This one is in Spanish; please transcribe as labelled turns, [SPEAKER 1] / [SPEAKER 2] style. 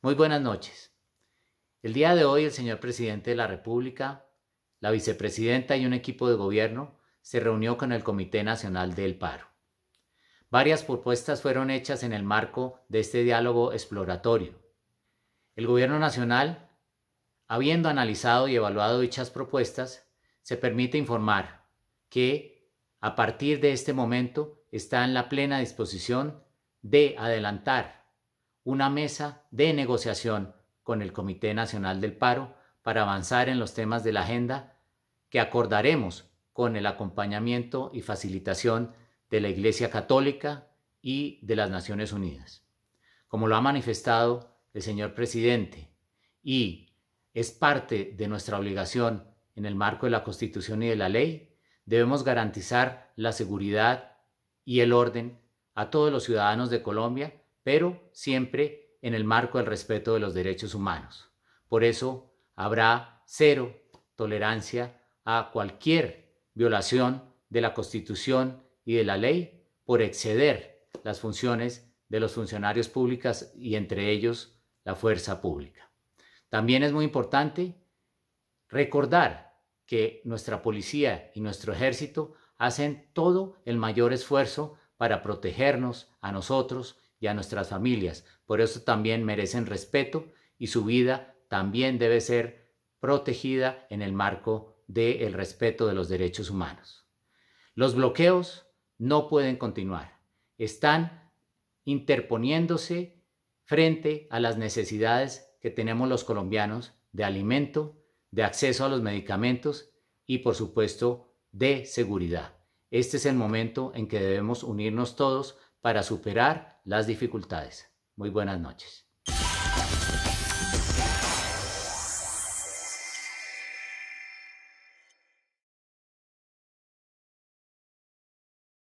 [SPEAKER 1] Muy buenas noches. El día de hoy el señor presidente de la República, la vicepresidenta y un equipo de gobierno se reunió con el Comité Nacional del Paro. Varias propuestas fueron hechas en el marco de este diálogo exploratorio. El Gobierno Nacional, habiendo analizado y evaluado dichas propuestas, se permite informar que, a partir de este momento, está en la plena disposición de adelantar una mesa de negociación con el Comité Nacional del Paro para avanzar en los temas de la agenda que acordaremos con el acompañamiento y facilitación de la Iglesia Católica y de las Naciones Unidas. Como lo ha manifestado el señor presidente y es parte de nuestra obligación en el marco de la Constitución y de la ley, debemos garantizar la seguridad y el orden a todos los ciudadanos de Colombia pero siempre en el marco del respeto de los derechos humanos. Por eso habrá cero tolerancia a cualquier violación de la Constitución y de la ley por exceder las funciones de los funcionarios públicos y entre ellos la fuerza pública. También es muy importante recordar que nuestra policía y nuestro ejército hacen todo el mayor esfuerzo para protegernos a nosotros y a nuestras familias. Por eso también merecen respeto y su vida también debe ser protegida en el marco del respeto de los derechos humanos. Los bloqueos no pueden continuar. Están interponiéndose frente a las necesidades que tenemos los colombianos de alimento, de acceso a los medicamentos y, por supuesto, de seguridad. Este es el momento en que debemos unirnos todos para superar las dificultades. Muy buenas noches.